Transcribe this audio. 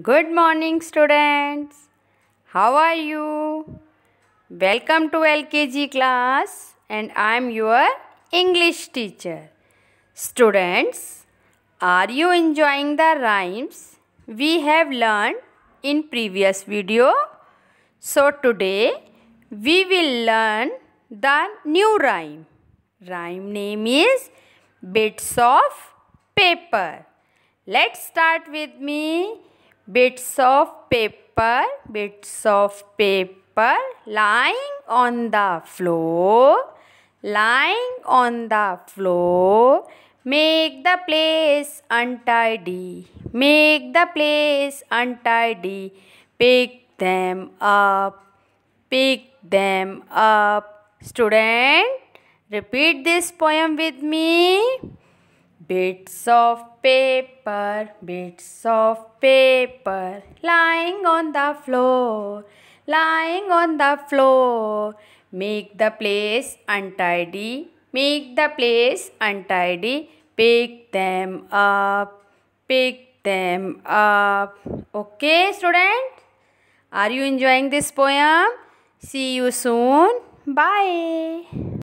Good morning students. How are you? Welcome to LKG class and I am your English teacher. Students, are you enjoying the rhymes we have learned in previous video? So today we will learn the new rhyme. Rhyme name is Bits of Paper. Let's start with me bits of paper, bits of paper lying on the floor, lying on the floor. Make the place untidy, make the place untidy. Pick them up, pick them up. Student, repeat this poem with me. Bits of paper, bits of paper, lying on the floor, lying on the floor. Make the place untidy, make the place untidy. Pick them up, pick them up. Okay, student? Are you enjoying this poem? See you soon. Bye.